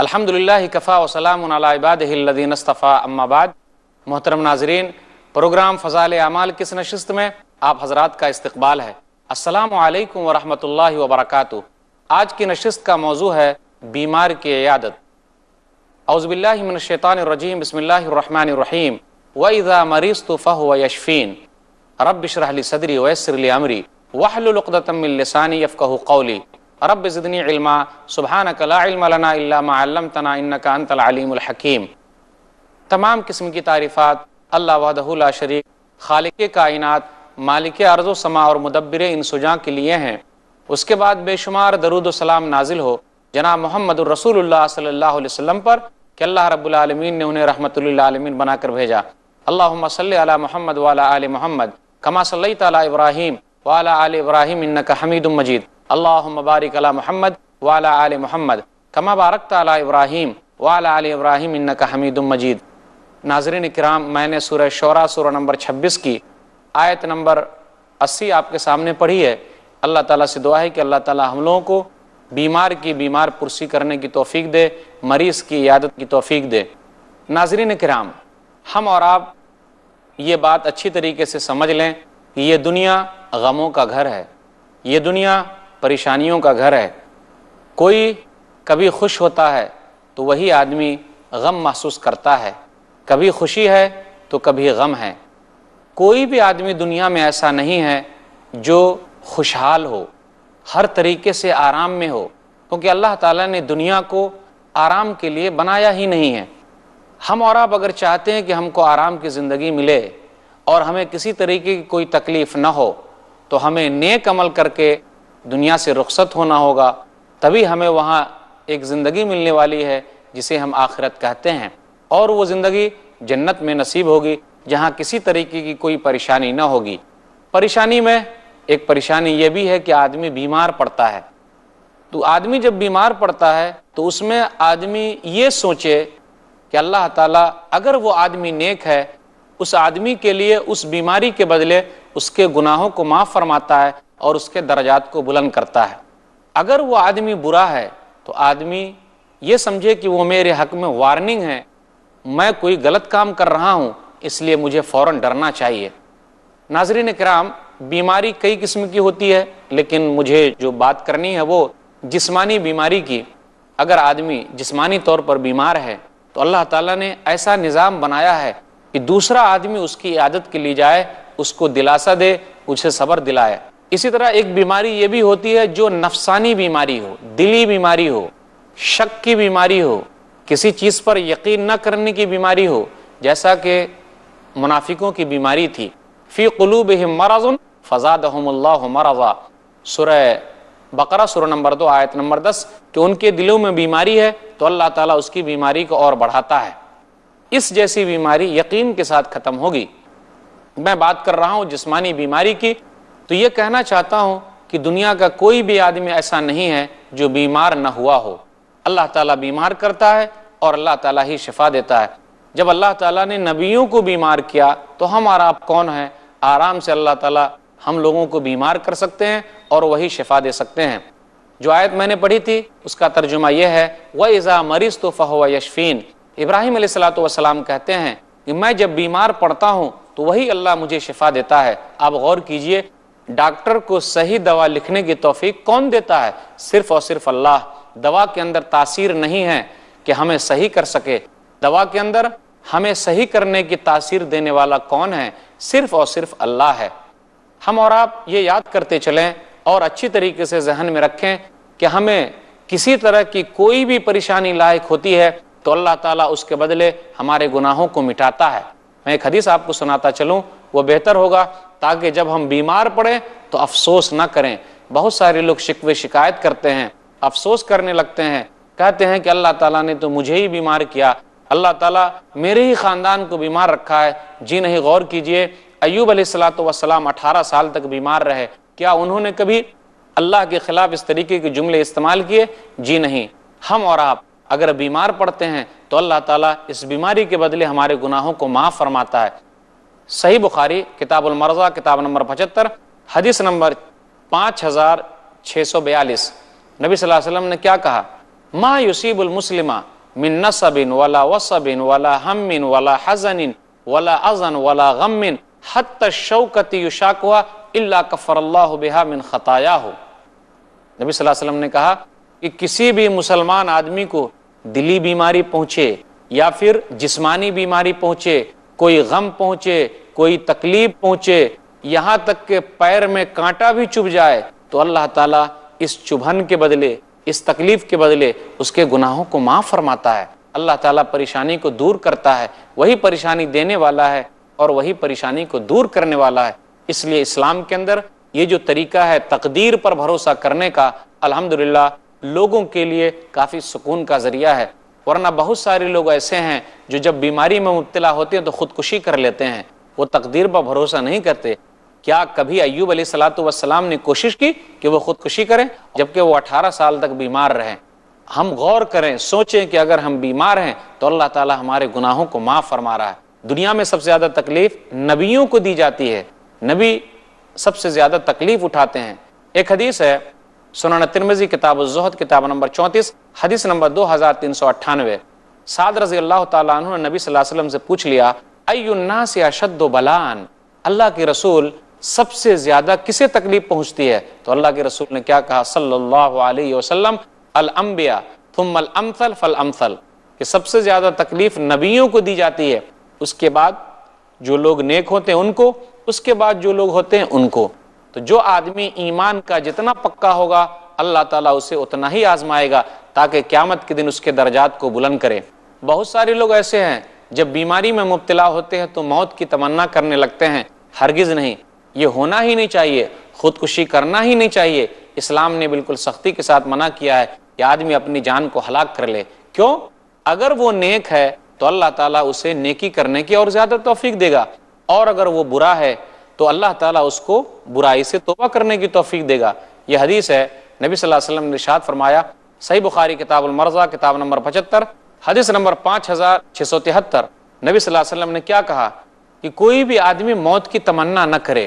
अल्हम्दुलिल्लाह कफ़ा वसलाम इबादीन अस्तफ़ा अम्माबाद मोहतरम नाजरीन प्रोग्राम फ़जाल अमाल किस नशस्त में आप हजरात का इस्तबाल है असलकम वरहमल वबरक आज की नशस्त का मौजू है बीमार की यादत अउज़बिल्लिमिनशैतानरजीम बसमीम वज़ा मरीज़ तो फ़ह व यशफ़ीन रबशरली सदरी वसरली अमरी वाहलतमिलसानी यफ़क़ कौली रब ज़दनी सुबहान कलाम तमाम किस्म की तारीफ़ा अल्लाह वहदहुल्ला शरीक खालिक कायन मालिक अर्ज़ो समा और इन सुजा के लिए हैं उसके बाद बेशुमार दरुद सलाम नाजिल हो जना मोहम्मद रसूल पर कि अल्लाह रबालमीन ने उन्हें रहमत आलमीन बनाकर भेजा अल्लाह सल मोहम्मद वाला आल मोहम्मद कमा सल तला इब्राहिम वाला आल इब्राहिम का हमीद मजीद अल्लाह मुबारक अला मोहम्मद वाला आल मोहम्मद कमा बारक तला इब्राहिम वाला आल इब्राहिम का हमीद मजीद नाजरीन कराम मैंने सूर शरा सूर नंबर छब्बीस की आयत नंबर अस्सी आपके सामने पढ़ी है अल्लाह ताला से दुआ है कि अल्लाह ताला हम लोगों को बीमार की बीमार पुरसी करने की तोफ़ी दे मरीज़ की यादत की तोफ़ी दे नाजरीन कराम हम और आप ये बात अच्छी तरीके से समझ लें कि ये दुनिया गमों का घर है ये दुनिया परेशानियों का घर है कोई कभी खुश होता है तो वही आदमी गम महसूस करता है कभी खुशी है तो कभी गम है कोई भी आदमी दुनिया में ऐसा नहीं है जो खुशहाल हो हर तरीके से आराम में हो क्योंकि अल्लाह ताला ने दुनिया को आराम के लिए बनाया ही नहीं है हम और आप अगर चाहते हैं कि हमको आराम की ज़िंदगी मिले और हमें किसी तरीके की कोई तकलीफ़ ना हो तो हमें नेक अमल करके दुनिया से रुख्सत होना होगा तभी हमें वहाँ एक ज़िंदगी मिलने वाली है जिसे हम आखिरत कहते हैं और वो ज़िंदगी जन्नत में नसीब होगी जहाँ किसी तरीके की कोई परेशानी ना होगी परेशानी में एक परेशानी यह भी है कि आदमी बीमार पड़ता है तो आदमी जब बीमार पड़ता है तो उसमें आदमी ये सोचे कि अल्लाह ताला अगर वो आदमी नेक है उस आदमी के लिए उस बीमारी के बदले उसके गुनाहों को माफ़ फरमाता है और उसके दर्जात को बुलंद करता है अगर वो आदमी बुरा है तो आदमी ये समझे कि वो मेरे हक में वार्निंग है मैं कोई गलत काम कर रहा हूँ इसलिए मुझे फ़ौर डरना चाहिए नाजरीन कराम बीमारी कई किस्म की होती है लेकिन मुझे जो बात करनी है वो जिस्मानी बीमारी की अगर आदमी जिस्मानी तौर पर बीमार है तो अल्लाह ताला ने ऐसा निज़ाम बनाया है कि दूसरा आदमी उसकी आदत के लिए जाए उसको दिलासा दे उसे सब्र दिलाए इसी तरह एक बीमारी ये भी होती है जो नफसानी बीमारी हो दिली बीमारी हो शक की बीमारी हो किसी चीज़ पर यकीन न करने की बीमारी हो जैसा कि मुनाफिकों की बीमारी थी फ़ी कलूब मराजुन फ़ज़ादहमल्लाह मरज़ा बकरा सुर नंबर दो आयत नंबर दस कि उनके दिलों में बीमारी है तो अल्लाह ताला उसकी बीमारी को और बढ़ाता है इस जैसी बीमारी यकीन के साथ ख़त्म होगी मैं बात कर रहा हूं जिस्मानी बीमारी की तो यह कहना चाहता हूं कि दुनिया का कोई भी आदमी ऐसा नहीं है जो बीमार न हुआ हो अल्लाह ताला बीमार करता है और अल्लाह ताला ही शिफा देता है जब अल्लाह ताला ने नबियों को बीमार किया तो हम और आप कौन है आराम से अल्लाह ताला हम लोगों को बीमार कर सकते हैं और वही शिफा दे सकते हैं जो आयत मैंने पढ़ी थी उसका तर्जुमा यह है वह इज़ा मरीज तो फ़हवा यशफ़ीन इब्राहिम सलाम कहते हैं कि मैं जब बीमार पड़ता हूँ तो वही अल्लाह मुझे शिफा देता है आप गौर कीजिए डॉक्टर को सही दवा लिखने की तोफीक कौन देता है सिर्फ़ और सिर्फ अल्लाह दवा के अंदर तासीर नहीं है कि हमें सही कर सके दवा के अंदर हमें सही करने की तासीर देने वाला कौन है सिर्फ और सिर्फ अल्लाह है हम और आप ये याद करते चलें और अच्छी तरीके से जहन में रखें कि हमें किसी तरह की कोई भी परेशानी लायक होती है तो अल्लाह ताला उसके बदले हमारे गुनाहों को मिटाता है मैं एक हदीस आपको सुनाता चलूँ वो बेहतर होगा ताकि जब हम बीमार पड़ें तो अफसोस ना करें बहुत सारे लोग शिकवे शिकायत करते हैं अफसोस करने लगते हैं कहते हैं कि अल्लाह ताला ने तो मुझे ही बीमार किया अल्लाह ताला मेरे ही ख़ानदान को बीमार रखा है जी नहीं गौर कीजिए अयूब अलैहिस्सलाम अठारह साल तक बीमार रहे क्या उन्होंने कभी अल्लाह के खिलाफ इस तरीके के जुमले इस्तेमाल किए जी नहीं हम और आप अगर बीमार पड़ते हैं तो अल्लाह ताला इस बीमारी के बदले हमारे गुनाहों को माफ़ फरमाता है सही बुखारी किताबुलमरजा किताब नंबर पचहत्तर हदीस नंबर पाँच हज़ार छः सौ बयालीस नबी वसल्लम ने क्या कहा माँ मुस्लिमा मिन नसबिन वला वसबिन वला हमिन वला हजनिन वला अजन वला गमिन हत शौकत युशाक हुआ अल्ला कफ़रल्ला बिहा मिन ख़ताया हो नबी वसल्लम ने कहा कि किसी भी मुसलमान आदमी को दिली बीमारी पहुँचे या फिर जिस्मानी बीमारी पहुँचे कोई गम पहुँचे कोई तकलीफ पहुँचे यहाँ तक के पैर में कांटा भी चुभ जाए तो अल्लाह ताला इस चुभन के बदले इस तकलीफ के बदले उसके गुनाहों को माफ़ फरमाता है अल्लाह ताला परेशानी को दूर करता है वही परेशानी देने वाला है और वही परेशानी को दूर करने वाला है इसलिए इस्लाम के अंदर ये जो तरीका है तकदीर पर भरोसा करने का अल्हम्दुलिल्लाह लोगों के लिए काफ़ी सुकून का ज़रिया है वरना बहुत सारे लोग ऐसे हैं जो जब बीमारी में मुबतला होते हैं तो ख़ुदकुशी कर लेते हैं वो तकदीर पर भरोसा नहीं करते क्या कभी अयूब अली सलाम ने कोशिश की कि वो ख़ुदकुशी करें जबकि वो अठारह साल तक बीमार रहें हम गौर करें सोचें कि अगर हम बीमार हैं तो अल्लाह ताला हमारे गुनाहों को माफ़ फरमा रहा है दुनिया में सबसे ज़्यादा तकलीफ नबियों को दी जाती है नबी सबसे ज़्यादा तकलीफ उठाते हैं एक हदीस है सुनान तिरमजी किताब जहद किताब नंबर चौंतीस हदीस नंबर दो हज़ार तीन सौ अट्ठानवे साद रजी अल्लाह ने नबी वसल्लम से पूछ लिया अयुन्ना बलान अल्लाह के रसूल सबसे ज़्यादा किसे तकलीफ पहुंचती है तो अल्लाह के रसूल ने क्या कहा सल्ला अल अमसल फल अमसल कि सबसे ज़्यादा तकलीफ नबियों को दी जाती है उसके बाद जो लोग नेक होते हैं उनको उसके बाद जो लोग होते हैं उनको तो जो आदमी ईमान का जितना पक्का होगा अल्लाह ताला उसे उतना ही आजमाएगा ताकि क्यामत के दिन उसके दर्जात को बुलंद करे बहुत सारे लोग ऐसे हैं जब बीमारी में मुबतला होते हैं तो मौत की तमन्ना करने लगते हैं हरगिज़ नहीं ये होना ही नहीं चाहिए खुदकुशी करना ही नहीं चाहिए इस्लाम ने बिल्कुल सख्ती के साथ मना किया है कि आदमी अपनी जान को हलाक कर ले क्यों अगर वो नेक है तो अल्लाह ताला उसे नेकी करने की और ज़्यादा तोफ़ी देगा और अगर वो बुरा है तो अल्लाह ताला उसको बुराई से तोबा करने की तोफीक देगा यह हदीस है नबी सल्लल्लाहु अलैहि वसल्लम ने इरशाद फरमाया सही बुखारी किताब मर्जा किताब नंबर पचहत्तर हदीस नंबर पाँच हज़ार छः सौ तिहत्तर नबी सल्लल्लाहु अलैहि वसल्लम ने क्या कहा कि कोई भी आदमी मौत की तमन्ना न करे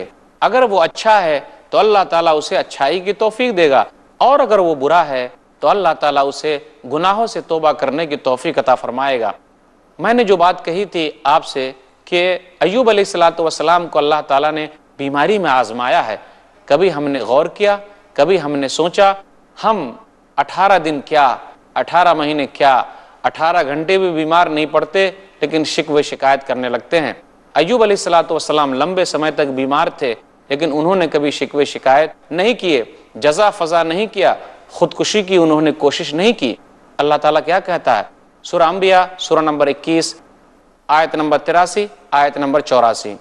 अगर वो अच्छा है तो अल्लाह ताला उसे अच्छाई की तोफ़ी देगा और अगर वो बुरा है तो अल्लाह ताला उसे गुनाहों से तोबा करने की तोफीक अता फरमाएगा मैंने जो बात कही थी आपसे कि अयूब सलाम को अल्लाह ताला ने बीमारी में आजमाया है कभी हमने गौर किया कभी हमने सोचा हम अठारह दिन क्या अठारह महीने क्या अठारह घंटे भी बीमार नहीं पड़ते लेकिन शिकवे शिकायत करने लगते हैं अयूब वसलाम लंबे समय तक बीमार थे लेकिन उन्होंने कभी शिकवे शिकायत नहीं किए जजा फजा नहीं किया खुदकुशी की उन्होंने कोशिश नहीं की अल्लाह ताला क्या कहता है सुर अम्बिया सुर नंबर इक्कीस आयत नंबर तिरासी आयत नंबर चौरासी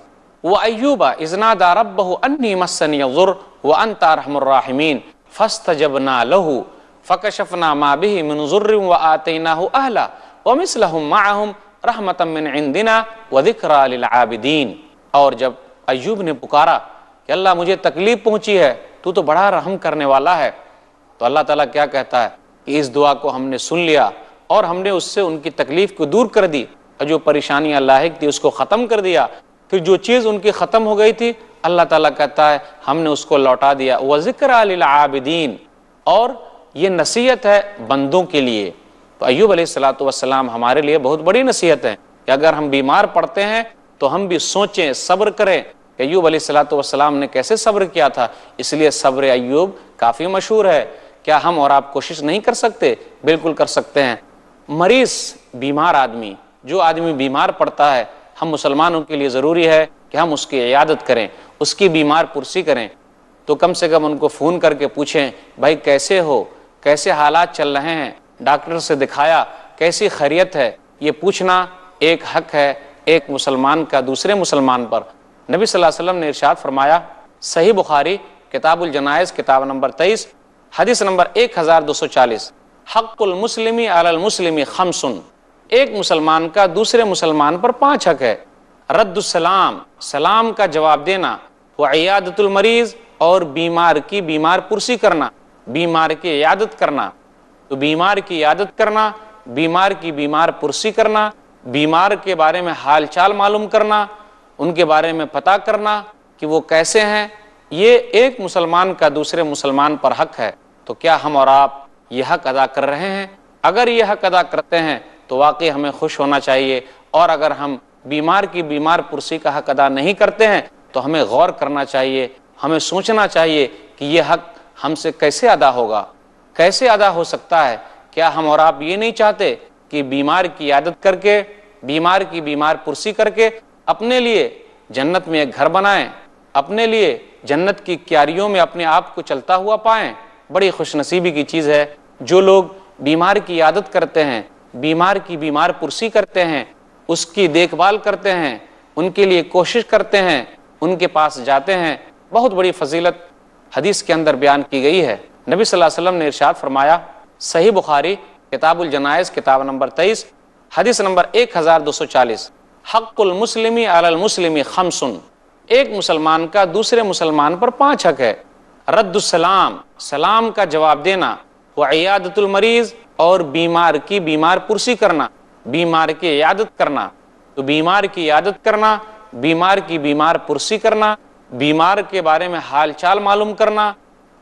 वह अयूबा इजनादा रब अन्नी मसनी गुर व अन तारहमराहमीन फस्त जब ना लहू फ़कशफ़ना माबिही मनजुर्र व आतना अहला व वमिसलहम माहम रहमतमिन इंदिना व दिक्राबिदीन और जब अयूब ने पुकारा कि अल्लाह मुझे तकलीफ़ पहुंची है तू तो बड़ा रहम करने वाला है तो अल्लाह ताला क्या कहता है कि इस दुआ को हमने सुन लिया और हमने उससे उनकी तकलीफ को दूर कर दी और जो परेशानियां लाक थी उसको ख़त्म कर दिया फिर जो चीज़ उनकी ख़त्म हो गई थी अल्लाह ताला कहता है हमने उसको लौटा दिया वह ज़िक्र आबिदीन और ये नसीहत है बंदों के लिए तो अयूब सलाम हमारे लिए बहुत बड़ी नसीहत है कि अगर हम बीमार पड़ते हैं तो हम भी सोचें सब्र करें कि अयूब सलाम ने कैसे सब्र किया था इसलिए सब्र अयूब काफ़ी मशहूर है क्या हम और आप कोशिश नहीं कर सकते बिल्कुल कर सकते हैं मरीज बीमार आदमी जो आदमी बीमार पड़ता है हम मुसलमानों के लिए ज़रूरी है कि हम उसकी इयादत करें उसकी बीमार पुरसी करें तो कम से कम उनको फ़ोन करके पूछें भाई कैसे हो कैसे हालात चल रहे हैं डॉक्टर से दिखाया कैसी खैरियत है ये पूछना एक हक है एक मुसलमान का दूसरे मुसलमान पर नबी सल्लल्लाहु अलैहि वसल्लम ने इरशाद फरमाया सही बुखारी किताबुल जनाइज किताब नंबर तेईस हदीस नंबर एक हज़ार दो सौ चालीस हक़ुलमसलमी खम खमसुन एक मुसलमान का दूसरे मुसलमान पर पांच हक है रद्दसलाम सलाम का जवाब देना मरीज और बीमार की बीमार पुरसी करना बीमार की यादत करना तो बीमार की यादत करना बीमार की बीमार पुरसी करना बीमार के बारे में हाल चाल मालूम करना उनके बारे में पता करना कि वो कैसे हैं ये एक मुसलमान का दूसरे मुसलमान पर हक है तो क्या हम और आप यह हक अदा कर रहे हैं अगर यह हक अदा करते हैं तो वाकई हमें खुश होना चाहिए और अगर हम बीमार की बीमार पुरसी का हक अदा नहीं करते हैं तो हमें गौर करना चाहिए हमें सोचना चाहिए कि यह हक हमसे कैसे अदा होगा कैसे अदा हो सकता है क्या हम और आप ये नहीं चाहते कि बीमार की आदत करके बीमार की बीमार पुरसी करके अपने लिए जन्नत में एक घर बनाएं अपने लिए जन्नत की क्यारियों में अपने आप को चलता हुआ पाएं बड़ी खुशनसीबी की चीज़ है जो लोग बीमार की आदत करते हैं बीमार की बीमार पुरसी करते हैं उसकी देखभाल करते हैं उनके लिए कोशिश करते हैं उनके पास जाते हैं बहुत बड़ी फजीलत हदीस के अंदर बयान की गई है नबी सल्लल्लाहु अलैहि वसल्लम ने इरशाद फरमाया सही बुखारी किताबुल जनाइज किताब नंबर तेईस हदीस नंबर एक हज़ार दो सौ चालीस हक़ुल मुस्लिमी अलल मुस्लिमी खमसुन एक मुसलमान का दूसरे मुसलमान पर पाँच हक है रद्दुसलाम सलाम का जवाब देना वयादतुल मरीज और बीमार की बीमार पुरसी करना बीमार की यादत करना तो बीमार की यादत करना बीमार की बीमार पुरसी करना बीमार के बारे में हाल चाल मालूम करना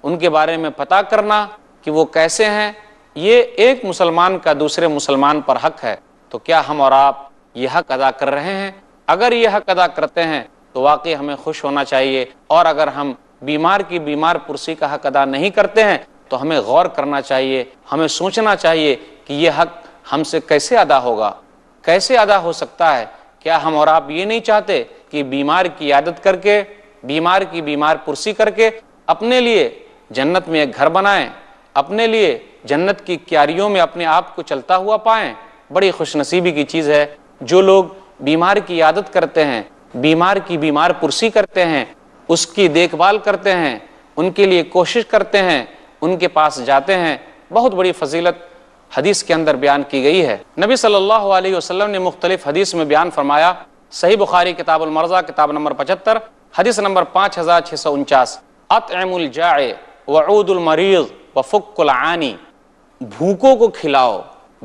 उनके बारे में पता करना कि वो कैसे हैं ये एक मुसलमान का दूसरे मुसलमान पर हक है तो क्या हम और आप ये हक अदा कर रहे हैं अगर ये हक अदा करते हैं तो वाकई हमें खुश होना चाहिए और अगर हम बीमार की बीमार पुरसी का हक अदा नहीं करते हैं तो हमें गौर करना चाहिए हमें सोचना चाहिए कि ये हक हमसे कैसे अदा होगा कैसे अदा हो सकता है क्या हम और आप ये नहीं चाहते कि बीमार की आदत करके बीमार की बीमार पुरसी करके अपने लिए जन्नत में एक घर बनाएं अपने लिए जन्नत की क्यारियों में अपने आप को चलता हुआ पाएं बड़ी खुशनसीबी की चीज़ है जो लोग बीमार की आदत करते हैं बीमार की बीमार पुरसी करते हैं उसकी देखभाल करते हैं उनके लिए कोशिश करते हैं उनके पास जाते हैं बहुत बड़ी फजीलत हदीस के अंदर बयान की गई है नबी सल्लल्लाहु अलैहि वसल्लम ने मुख्तलिफ हदीस में बयान फरमाया सही बुखारी किताबुलमर्जा किताब नंबर पचहत्तर हदीस नंबर पाँच हज़ार छः सौ उनचास व वऊदुलमरीज़ आनी भूखों को खिलाओ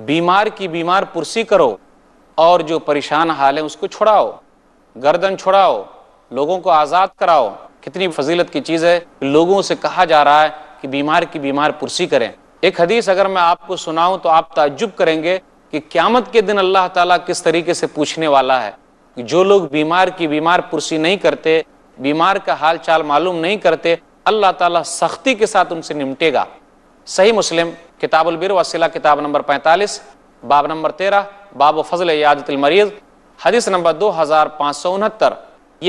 बीमार की बीमार पुरसी करो और जो परेशान हाल है उसको छुड़ाओ गर्दन छुड़ाओ लोगों को आज़ाद कराओ कितनी फजीलत की चीज़ है लोगों से कहा जा रहा है कि बीमार की बीमार पुरसी करें एक हदीस अगर मैं आपको सुनाऊं तो आप ताजुब करेंगे कि क्यामत के दिन अल्लाह ताला किस तरीके से पूछने वाला है कि जो लोग बीमार की बीमार पुरसी नहीं करते बीमार का हाल चाल मालूम नहीं करते अल्लाह ताला सख्ती के साथ उनसे निमटेगा सही मुस्लिम किताबुलबिर वसीला किताब नंबर 45 बाब नंबर 13 बाब फजल यादतमरीज़ हदीस नंबर दो हज़ार पाँच सौ उनहत्तर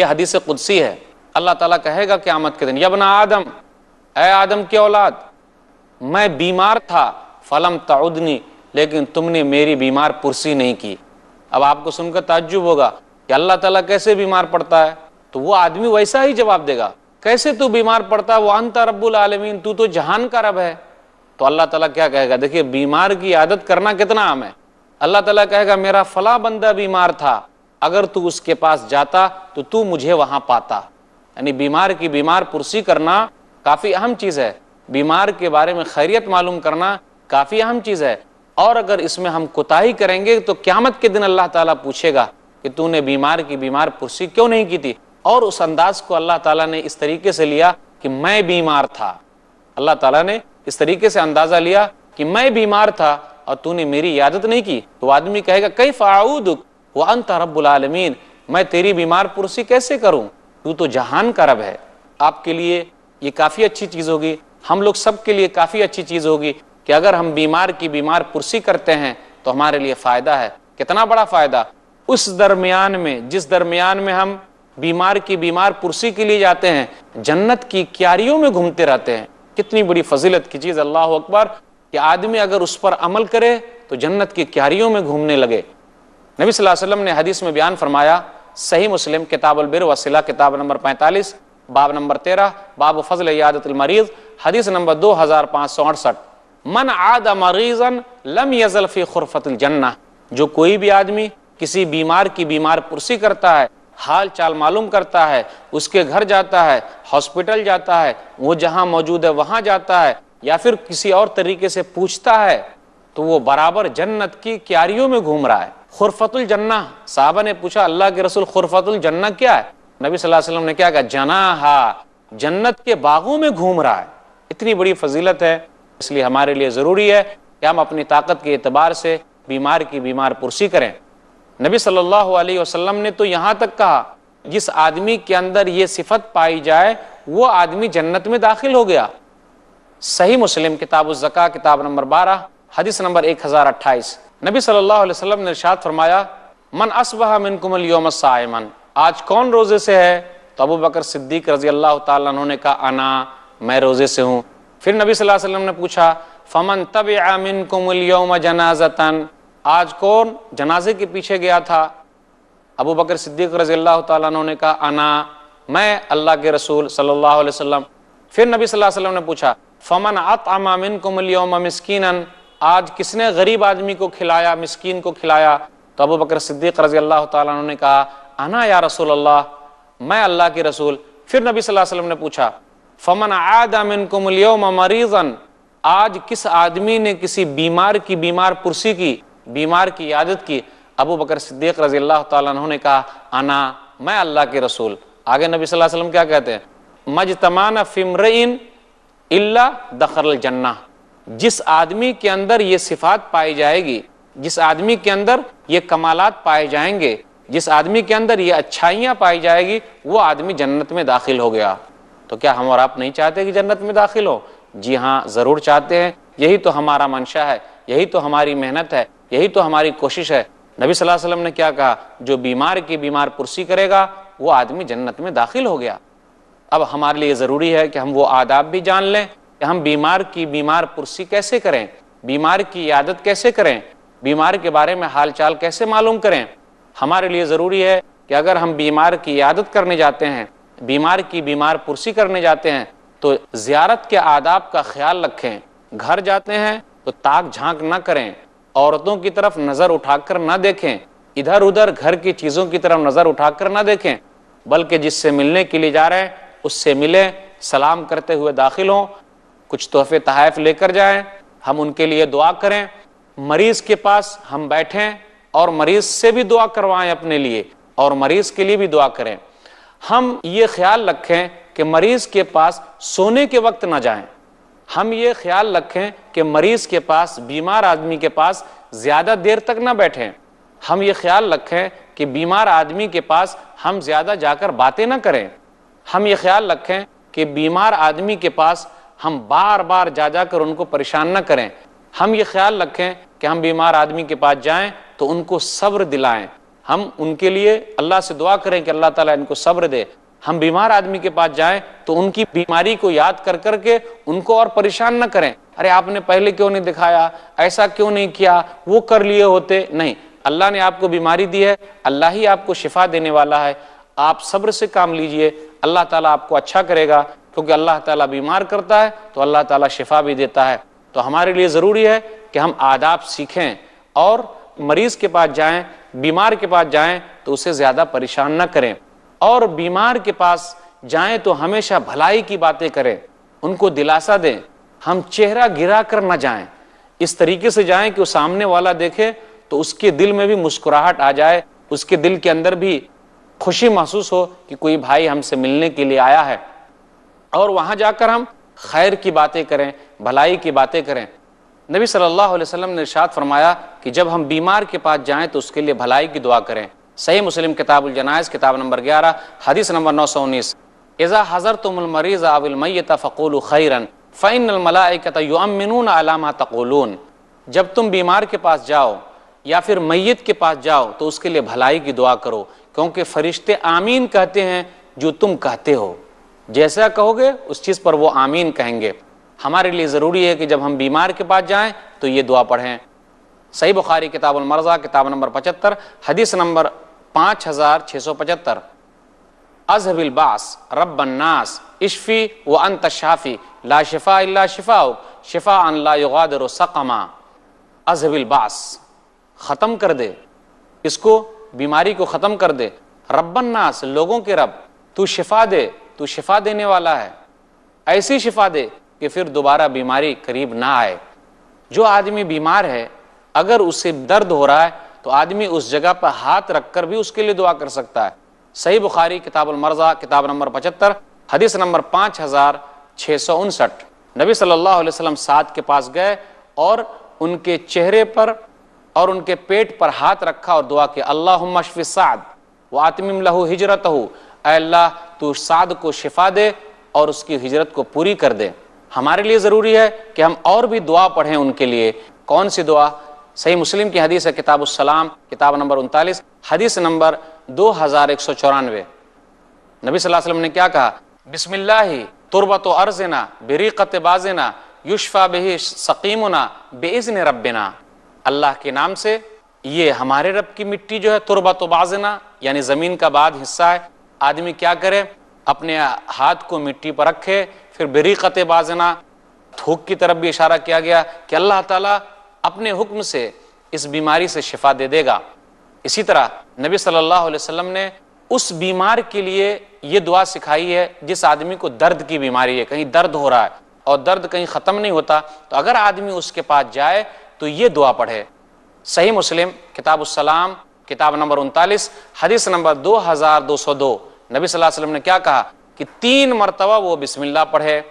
यह हदीस कुदसी है अल्लाह ताला कहेगा क़्यामत के दिन यबना आदम ए आदम की औलाद मैं बीमार था फलम तउदनी लेकिन तुमने मेरी बीमार पुरसी नहीं की अब आपको सुनकर ताज्जुब होगा कि अल्लाह ताला कैसे बीमार पड़ता है तो वो आदमी वैसा ही जवाब देगा कैसे तू बीमार पड़ता है वो अंत रब्बुल आलमीन तू तो जहान का रब है तो अल्लाह ताला क्या कहेगा देखिए बीमार की आदत करना कितना आम है अल्लाह ताला कहेगा मेरा फला बंदा बीमार था अगर तू उसके पास जाता तो तू मुझे वहां पाता यानी बीमार की बीमार पुरसी करना काफ़ी अहम चीज़ है बीमार के बारे में खैरियत मालूम करना काफ़ी अहम चीज़ है और अगर इसमें हम कोताही करेंगे तो क्यामत के दिन अल्लाह ताला पूछेगा कि तूने बीमार की बीमार पुष्टि क्यों नहीं की थी और उस अंदाज को अल्लाह ताला ने इस तरीके से लिया कि मैं बीमार था अल्लाह ताला ने इस तरीके से अंदाज़ा लिया कि मैं बीमार था और तूने मेरी यादत नहीं की तो आदमी कहेगा कई फ़ाउदुक वो अंत रबालमीन मैं तेरी बीमार पुरसी कैसे करूं तू तो जहान का रब है आपके लिए ये काफ़ी अच्छी चीज़ होगी हम लोग सब के लिए काफ़ी अच्छी चीज़ होगी कि अगर हम बीमार की बीमार पुरसी करते हैं तो हमारे लिए फ़ायदा है कितना बड़ा फ़ायदा उस दरमियान में जिस दरमियान में हम बीमार की बीमार पुरसी के लिए जाते हैं जन्नत की क्यारियों में घूमते रहते हैं कितनी बड़ी फजीलत की चीज़ अल्लाह अकबर कि आदमी अगर उस पर अमल करे तो जन्नत की क्यारियों में घूमने लगे नबी वसल्लम ने हदीस में बयान फरमाया सही मुस्लिम किताब अलबिर वसीला किताब नंबर पैंतालीस बाब नंबर तेरह बाब फजल यादतमरीज हदीस नंबर दो हज़ार पाँच सौ अड़सठ मन आद मरीजन लम यजलफ़ी खुरफतलजन्ना जो कोई भी आदमी किसी बीमार की बीमार पुरसी करता है हाल चाल मालूम करता है उसके घर जाता है हॉस्पिटल जाता है वो जहाँ मौजूद है वहां जाता है या फिर किसी और तरीके से पूछता है तो वो बराबर जन्नत की क्यारियों में घूम रहा है खुरफतुल जन्ना साहबा ने पूछा अल्लाह के रसूल खुरफतुल जन्ना क्या है नबी सल्लल्लाहु अलैहि वसल्लम ने क्या कहा जनाहा जन्नत के बागों में घूम रहा है इतनी बड़ी फजीलत है इसलिए हमारे लिए ज़रूरी है कि हम अपनी ताकत के अतबार से बीमार की बीमार पुरसी करें नबी सल्लल्लाहु अलैहि वसल्लम ने तो यहाँ तक कहा जिस आदमी के अंदर ये सिफत पाई जाए वो आदमी जन्नत में दाखिल हो गया सही मुस्लिम किताब ज़क़ा किताब नंबर बारह हदीस नंबर एक हज़ार अट्ठाईस नबी सल्लल्लाहु अलैहि वसल्लम ने इरशाद फरमाया मन असबह मिन योम सायमन आज कौन रोजे से है तो अबू बकर सिद्दीक रजी अल्लाह तु ने कहा आना मैं रोजे से हूँ फिर नबी सल्लल्लाहु अलैहि वसल्लम ने पूछा फमन तब आमिन कुमल्योम जनाजतन आज कौन जनाजे के पीछे गया था अबू बकर सिद्दीक रजी अल्लाह तु ने कहा आना मैं अल्लाह के रसूल सल्लल्लाहु अलैहि वसल्लम फिर नबी सल्लल्लाहु अलैहि वसल्लम ने पूछा फमन अत आमिन कुमल्योम मिसकीनन आज किसने गरीब आदमी को खिलाया मिसकीन को खिलाया तो अबू बकर सिद्दीक रजी अल्लाह तु ने कहा अना या रसूल अल्लाह मैं अल्लाह के रसूल फिर नबी सल्लल्लाहु अलैहि वसल्लम ने पूछा फमन आदमिन कुमलियोम मरीजन आज किस आदमी ने किसी बीमार की बीमार पुरसी की बीमार की आदत की अबू बकर सिद्दीक रजी अल्लाह तु ने कहा अना मैं अल्लाह के रसूल आगे नबी सल्लल्लाहु अलैहि वसल्लम क्या कहते हैं मजतमान फिमरइन इल्ला दखरल जन्ना जिस आदमी के अंदर ये सिफात पाई जाएगी जिस आदमी के अंदर ये कमालात पाए जाएंगे जिस आदमी के अंदर ये अच्छाइयाँ पाई जाएगी वो आदमी जन्नत में दाखिल हो गया तो क्या हम और आप नहीं चाहते कि जन्नत में दाखिल हो जी हाँ ज़रूर चाहते हैं यही तो हमारा मंशा है यही तो हमारी मेहनत है यही तो हमारी कोशिश है नबी सल्लल्लाहु अलैहि वसल्लम ने क्या कहा जो बीमार की बीमार पुरसी करेगा वो आदमी जन्नत में दाखिल हो गया अब हमारे लिए ज़रूरी है कि हम वो आदाब भी जान लें कि हम बीमार की बीमार पुरसी कैसे करें बीमार की आदत कैसे करें बीमार के बारे में हाल चाल कैसे मालूम करें हमारे लिए ज़रूरी है कि अगर हम बीमार की आदत करने जाते हैं बीमार की बीमार पुरसी करने जाते हैं तो ज़्यारत के आदाब का ख्याल रखें घर जाते हैं तो ताक झांक ना करें औरतों की तरफ नज़र उठाकर ना देखें इधर उधर घर की चीज़ों की तरफ नज़र उठाकर ना देखें बल्कि जिससे मिलने के लिए जा रहे हैं उससे मिलें सलाम करते हुए दाखिल हों कुछ तोहफे तहफ़ लेकर जाए हम उनके लिए दुआ करें मरीज़ के पास हम बैठें और मरीज से भी दुआ करवाएं अपने लिए और मरीज के लिए भी दुआ करें हम ये ख्याल रखें कि मरीज के पास सोने के वक्त ना जाएं हम ये ख्याल रखें कि मरीज के पास बीमार आदमी के पास ज़्यादा देर तक ना बैठें हम ये ख्याल रखें कि बीमार आदमी के पास हम ज़्यादा जाकर बातें ना करें हम ये ख्याल रखें कि बीमार आदमी के पास हम बार बार जा जाकर उनको परेशान ना करें हम ये ख्याल रखें कि हम बीमार आदमी के पास जाएं तो उनको सब्र दिलाएं हम उनके लिए अल्लाह से दुआ करें कि अल्लाह ताला इनको सब्र दे हम बीमार आदमी के पास जाएं तो उनकी बीमारी को याद कर करके उनको और परेशान न करें अरे आपने पहले क्यों नहीं दिखाया ऐसा क्यों नहीं किया वो कर लिए होते नहीं अल्लाह ने आपको बीमारी दी है अल्लाह ही आपको शिफा देने वाला है आप सब्र से काम लीजिए अल्लाह ताला आपको अच्छा करेगा क्योंकि अल्लाह ताला बीमार करता है तो अल्लाह ताला शिफा भी देता है तो हमारे लिए ज़रूरी है कि हम आदाब सीखें और मरीज के पास जाएं बीमार के पास जाएं तो उसे ज़्यादा परेशान ना करें और बीमार के पास जाएं तो हमेशा भलाई की बातें करें उनको दिलासा दें हम चेहरा गिरा कर ना जाएं इस तरीके से जाएं कि वो सामने वाला देखे तो उसके दिल में भी मुस्कुराहट आ जाए उसके दिल के अंदर भी खुशी महसूस हो कि कोई भाई हमसे मिलने के लिए आया है और वहां जाकर हम खैर की बातें करें भलाई की बातें करें नबी सल्लल्लाहु अलैहि वसल्लम ने इरशाद फरमाया कि जब हम बीमार के पास जाएं तो उसके लिए भलाई की दुआ करें सही मुस्लिम किताबुल जनाइज किताब नंबर ग्यारह हदीस नंबर नौ सौ उन्नीस एज़ा हज़र अबिल अविलमैत फ़कूल खैरन फ़ैन अलमलामिन अलामा तकूलून जब तुम बीमार के पास जाओ या फिर मैत के पास जाओ तो उसके लिए भलाई की दुआ करो क्योंकि फरिश्ते आमीन कहते हैं जो तुम कहते हो जैसा कहोगे उस चीज़ पर वो आमीन कहेंगे हमारे लिए ज़रूरी है कि जब हम बीमार के पास जाए तो ये दुआ पढ़ें सही बुखारी मर्ज़ा किताब नंबर पचहत्तर हदीस नंबर पाँच हज़ार छः सौ पचहत्तर अजहबिलबास रबन्नास इशफ़ी व अंत शाफ़ी ला शिफ़ा अल्ला शिफ़ा शिफ़ा अल्लागादर सकमा अजहबिलबास ख़त्म कर दे इसको बीमारी को ख़त्म कर दे रबन्नास लोगों के रब तू शिफ़ा दे तू शिफ़ा देने वाला है ऐसी शिफ़ा दे कि फिर दोबारा बीमारी करीब ना आए जो आदमी बीमार है अगर उसे दर्द हो रहा है तो आदमी उस जगह पर हाथ रखकर भी उसके लिए दुआ कर सकता है सही बुखारी किताबुलमरजा किताब नंबर पचहत्तर हदीस नंबर पाँच हज़ार छः सौ उनसठ नबी सल्लल्लाहु अलैहि वसल्लम साद के पास गए और उनके चेहरे पर और उनके पेट पर हाथ रखा और दुआ किया अल्लाह मशफ़ साद व आत्मिम लहू हिजरत हो अल्लाह तू साद को शिफा दे और उसकी हिजरत को पूरी कर दे हमारे लिए ज़रूरी है कि हम और भी दुआ पढ़ें उनके लिए कौन सी दुआ सही मुस्लिम की हदीस है किताब सलाम किताब नंबर उनतालीस हदीस नंबर दो हज़ार एक सौ चौरानवे नबी वसल्लम ने क्या कहा बिसमिल्ला तुरबत अर्जना बरीक़त बाजना युशफा बही सकीमना बेज़न रबना अल्लाह के नाम से ये हमारे रब की मिट्टी जो है तुरबत बाजना यानी ज़मीन का बाद हिस्सा है आदमी क्या करे अपने हाथ को मिट्टी पर रखे फिर बरीक़त बाजना थूक की तरफ भी इशारा किया गया कि अल्लाह ताला अपने हुक्म से इस बीमारी से शिफा दे देगा इसी तरह नबी सल्लल्लाहु अलैहि वसल्लम ने उस बीमार के लिए ये दुआ सिखाई है जिस आदमी को दर्द की बीमारी है कहीं दर्द हो रहा है और दर्द कहीं ख़त्म नहीं होता तो अगर आदमी उसके पास जाए तो ये दुआ पढ़े सही मुस्लिम उसम किताब नंबर उनतालीस हदीस नंबर दो हज़ार दो सौ दो नबी वसल्लम ने क्या कहा कि तीन मरतबा वो बिस्मिल्ला पढ़े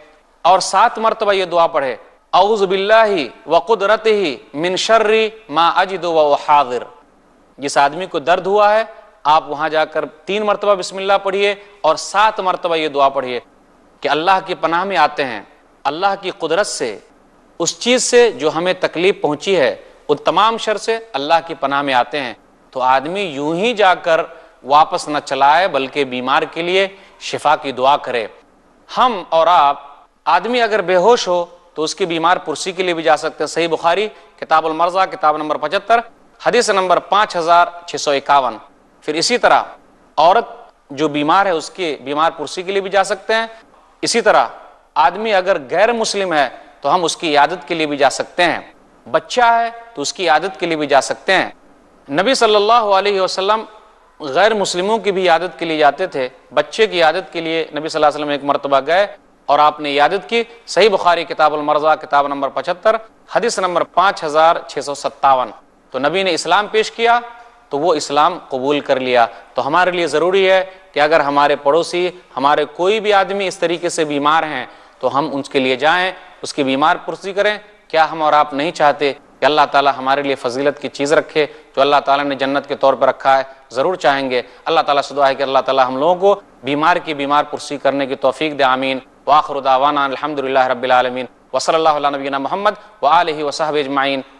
और सात मरतबा ये दुआ पढ़े बिल्ला ही व कुदरत ही मिनशर्री मा अजिद व हाजिर जिस आदमी को दर्द हुआ है आप वहां जाकर तीन मरतबा बिस्मिल्ला पढ़िए और सात मरतबा ये दुआ पढ़िए कि अल्लाह की पनाह में आते हैं अल्लाह की कुदरत से उस चीज़ से जो हमें तकलीफ पहुंची है उन तमाम शर से अल्लाह की पनाह में आते हैं तो आदमी यूं ही जाकर वापस न चलाए बल्कि बीमार के लिए शिफा की दुआ करे हम और आप आदमी अगर बेहोश हो तो उसकी बीमार पुरसी के लिए भी जा सकते हैं सही बुखारी किताब मर्जा किताब नंबर पचहत्तर हदीस नंबर पाँच हज़ार सौ इक्यावन फिर इसी तरह औरत जो बीमार है उसके बीमार पुरसी के लिए भी जा सकते हैं इसी तरह आदमी अगर गैर मुस्लिम है तो हम उसकी आदत के लिए भी जा सकते हैं बच्चा है तो उसकी आदत के लिए भी जा सकते हैं नबी सल्लल्लाहु अलैहि वसल्लम गैर मुस्लिमों की भी यादत के लिए जाते थे बच्चे की यादत के लिए नबी सल्लल्लाहु अलैहि वसल्लम एक मरतबा गए और आपने यादत की सही बुखारी किताबुल मर्जा किताब नंबर पचहत्तर हदीस नंबर पाँच हज़ार छः सौ सत्तावन तो नबी ने इस्लाम पेश किया तो वो इस्लाम कबूल कर लिया तो हमारे लिए ज़रूरी है कि अगर हमारे पड़ोसी हमारे कोई भी आदमी इस तरीके से बीमार हैं तो हम उसके लिए जाएँ उसकी बीमार पुरसी करें क्या हम और आप नहीं चाहते कि अल्लाह ताला हमारे लिए फजीलत की चीज़ रखे जो अल्लाह ताला ने जन्नत के तौर पर रखा है ज़रूर चाहेंगे अल्लाह ताला से दुआ है कि अल्लाह ताला हम लोगों को बीमार की बीमार पुरसी करने की तौफीक दे आमीन वाखरुदावाना अलहमदिल्ला रबालमीन वसल नबीना मोहम्मद व आलि वसाहब अजमाइन